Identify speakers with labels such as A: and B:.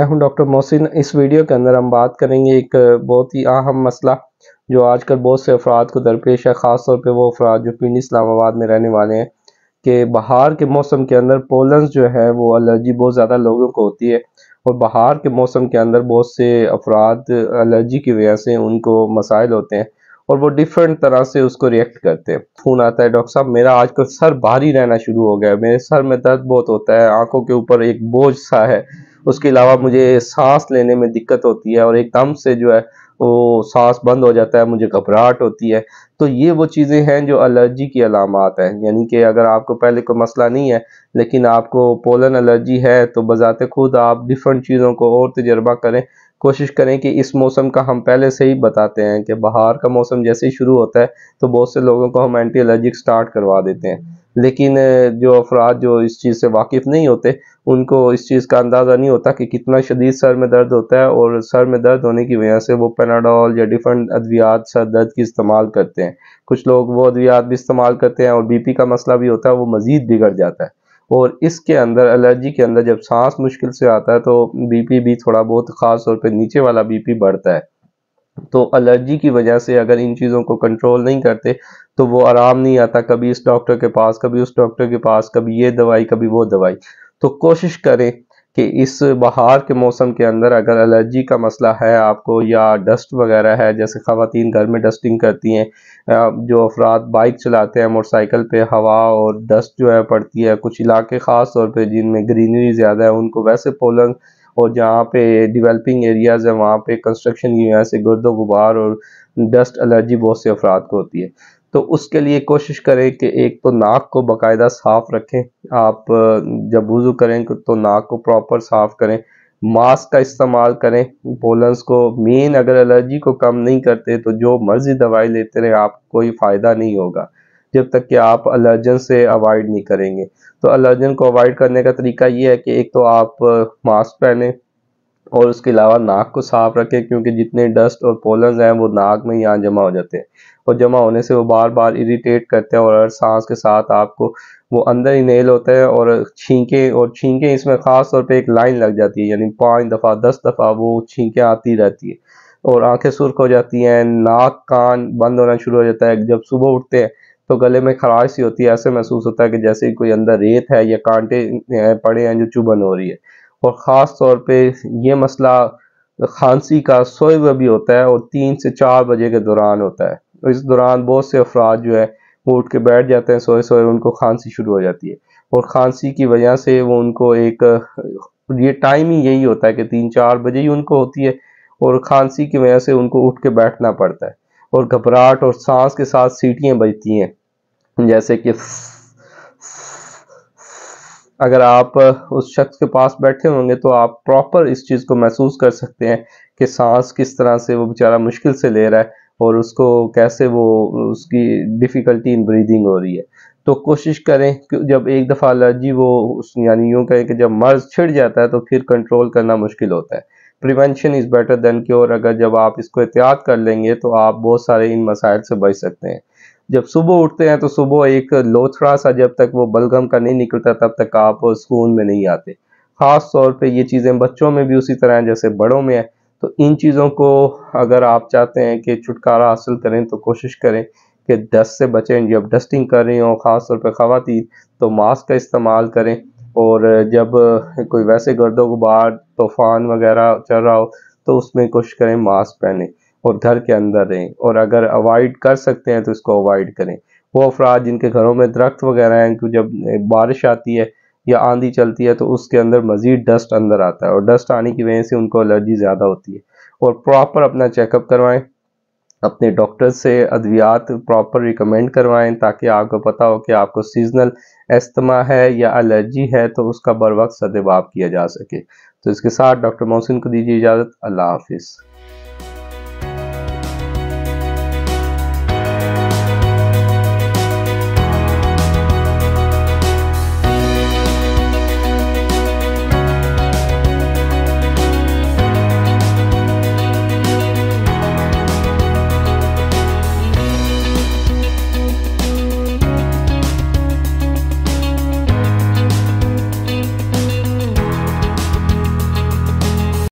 A: मैं हूं डॉक्टर मोहसिन इस वीडियो के अंदर हम बात करेंगे एक बहुत ही अहम मसला जो आजकल बहुत से अफराद को दरपेश है ख़ास तौर वो अफराद जो पिंड इस्लामाबाद में रहने वाले हैं कि बाहर के मौसम के अंदर पोलन जो है वो एलर्जी बहुत ज़्यादा लोगों को होती है और बाहर के मौसम के अंदर बहुत से अफराद एलर्जी की वजह से उनको मसाइल होते हैं और वो डिफरेंट तरह से उसको रिएक्ट करते हैं फ़ोन आता है डॉक्टर साहब मेरा आजकल सर भारी रहना शुरू हो गया है मेरे सर में दर्द बहुत होता है आंखों के ऊपर एक बोझ सा है उसके अलावा मुझे सांस लेने में दिक्कत होती है और एकदम से जो है वो सांस बंद हो जाता है मुझे घबराहट होती है तो ये वो चीज़ें हैं जो एलर्जी की अलामत हैं यानी कि अगर आपको पहले कोई मसला नहीं है लेकिन आपको पोलन एलर्जी है तो बज़ात खुद आप डिफरेंट चीज़ों को और तजर्बा करें कोशिश करें कि इस मौसम का हम पहले से ही बताते हैं कि बाहर का मौसम जैसे ही शुरू होता है तो बहुत से लोगों को हम एंटी एलर्जिक स्टार्ट करवा देते हैं लेकिन जो अफराद जो इस चीज़ से वाकिफ़ नहीं होते उनको इस चीज़ का अंदाज़ा नहीं होता कि कितना शदीद सर में दर्द होता है और सर में दर्द होने की वजह से वो पेनाडोल या डिफरेंट अद्वियात सर दर्द की इस्तेमाल करते हैं कुछ लोग वो अद्वियात भी इस्तेमाल करते हैं और बीपी का मसला भी होता है वो मज़ीद बिगड़ जाता है और इसके अंदर एलर्जी के अंदर जब सांस मुश्किल से आता है तो पी भी थोड़ा बहुत ख़ास तौर पर नीचे वाला पी बढ़ता है तो एलर्जी की वजह से अगर इन चीज़ों को कंट्रोल नहीं करते तो वो आराम नहीं आता कभी इस डॉक्टर के पास कभी उस डॉक्टर के पास कभी ये दवाई कभी वो दवाई तो कोशिश करें कि इस बहार के मौसम के अंदर अगर एलर्जी का मसला है आपको या डस्ट वगैरह है जैसे खातन घर में डस्टिंग करती हैं जो अफराद बाइक चलाते हैं मोटरसाइकिल पे हवा और डस्ट जो है पड़ती है कुछ इलाके ख़ास तौर पर जिनमें ग्रीनरी ज़्यादा है उनको वैसे पोलन और जहाँ पे डिवेलपिंग एरियाज़ हैं वहाँ पे कंस्ट्रक्शन की वजह से गर्द गुबार और डस्ट एलर्जी बहुत से अफराद को होती है तो उसके लिए कोशिश करें कि एक तो नाक को बाकायदा साफ़ रखें आप जब वज़ू करें तो नाक को प्रॉपर साफ़ करें मास्क का इस्तेमाल करें पोलन्स को मेन अगर एलर्जी को कम नहीं करते तो जो मर्ज़ी दवाई लेते रहे आप कोई फ़ायदा नहीं होगा जब तक कि आप अलर्जन से अवॉइड नहीं करेंगे तो अलर्जन को अवॉइड करने का तरीका ये है कि एक तो आप मास्क पहने और उसके अलावा नाक को साफ रखें क्योंकि जितने डस्ट और पोलन्स हैं वो नाक में यहाँ जमा हो जाते हैं और जमा होने से वो बार बार इरिटेट करते हैं और हर सांस के साथ आपको वो अंदर ही नेल होता है और छींके और छींके इसमें ख़ास तौर पे एक लाइन लग जाती है यानी पाँच दफ़ा दस दफ़ा वो छींके आती रहती है और आंखें सुर्ख हो जाती हैं नाक कान बंद होना शुरू हो जाता है जब सुबह उठते हैं तो गले में खराश सी होती है ऐसे महसूस होता है कि जैसे कोई अंदर रेत है या कांटे पड़े हैं जो चुभन हो रही है और ख़ास तौर पे ये मसला खांसी का सोए हुए भी होता है और तीन से चार बजे के दौरान होता है तो इस दौरान बहुत से अफराद जो है वो उठ के बैठ जाते हैं सोए सोए उनको खांसी शुरू हो जाती है और खांसी की वजह से वो उनको एक ये टाइम ही यही होता है कि तीन चार बजे ही उनको होती है और खांसी की वजह से उनको उठ के बैठना पड़ता है और घबराहट और सांस के साथ सीटियां बजती हैं जैसे कि अगर आप उस शख्स के पास बैठे होंगे तो आप प्रॉपर इस चीज़ को महसूस कर सकते हैं कि सांस किस तरह से वो बेचारा मुश्किल से ले रहा है और उसको कैसे वो उसकी डिफ़िकल्टी इन ब्रीदिंग हो रही है तो कोशिश करें कि जब एक दफ़ा एलर्जी वो यानी यूँ कहें कि जब मर्ज़ छिड़ जाता है तो फिर कंट्रोल करना मुश्किल होता है prevention is better than cure अगर जब आप इसको एहतियात कर लेंगे तो आप बहुत सारे इन मसाइल से बच सकते हैं जब सुबह उठते हैं तो सुबह एक लोथड़ा सा जब तक वो बलगम का नहीं निकलता तब तक आप सुकून में नहीं आते ख़ास तौर पे ये चीज़ें बच्चों में भी उसी तरह हैं जैसे बड़ों में है तो इन चीज़ों को अगर आप चाहते हैं कि छुटकारा हासिल करें तो कोशिश करें कि डस्ट से बचें जब डस्टिंग कर रही हों ख़ास तौर पर खातन तो मास्क का इस्तेमाल करें और जब कोई वैसे को गुबार तूफ़ान वगैरह चल रहा हो तो उसमें कोशिश करें मास्क पहने और घर के अंदर रहें और अगर अवॉइड कर सकते हैं तो इसको अवॉइड करें वो अफराद जिनके घरों में दरख्त वगैरह हैं कि जब बारिश आती है या आंधी चलती है तो उसके अंदर मज़ीद डस्ट अंदर आता है और डस्ट आने की वजह से उनको एलर्जी ज़्यादा होती है और प्रॉपर अपना चेकअप करवाएं अपने डॉक्टर से अद्वियात प्रॉपर रिकमेंड करवाएं ताकि आपको पता हो कि आपको सीजनल एस्तमा है या एलर्जी है तो उसका बर वक्त सदबाव किया जा सके तो इसके साथ डॉक्टर मोहसिन को दीजिए इजाज़त अल्लाह हाफिज़